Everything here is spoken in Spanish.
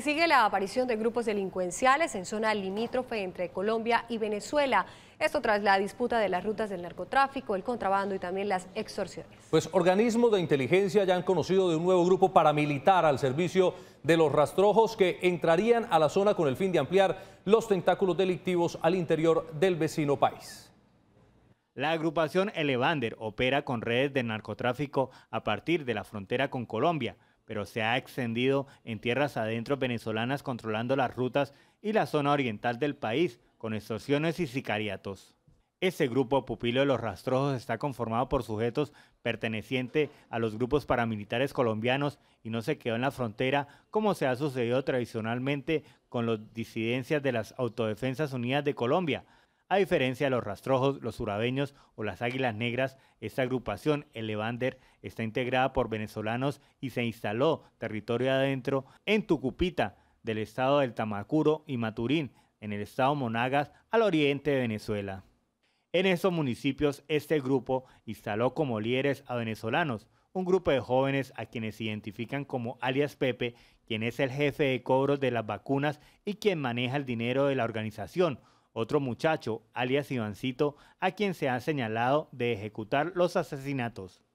sigue la aparición de grupos delincuenciales en zona limítrofe entre Colombia y Venezuela. Esto tras la disputa de las rutas del narcotráfico, el contrabando y también las extorsiones. Pues organismos de inteligencia ya han conocido de un nuevo grupo paramilitar al servicio de los rastrojos que entrarían a la zona con el fin de ampliar los tentáculos delictivos al interior del vecino país. La agrupación Elevander opera con redes de narcotráfico a partir de la frontera con Colombia pero se ha extendido en tierras adentro venezolanas controlando las rutas y la zona oriental del país con extorsiones y sicariatos. Ese grupo pupilo de los rastrojos está conformado por sujetos pertenecientes a los grupos paramilitares colombianos y no se quedó en la frontera como se ha sucedido tradicionalmente con las disidencias de las Autodefensas Unidas de Colombia, a diferencia de los rastrojos, los surabeños o las águilas negras, esta agrupación, el Levander, está integrada por venezolanos y se instaló territorio adentro en Tucupita, del estado del Tamacuro y Maturín, en el estado Monagas, al oriente de Venezuela. En esos municipios, este grupo instaló como líderes a venezolanos, un grupo de jóvenes a quienes se identifican como alias Pepe, quien es el jefe de cobros de las vacunas y quien maneja el dinero de la organización, otro muchacho, alias Ivancito, a quien se ha señalado de ejecutar los asesinatos.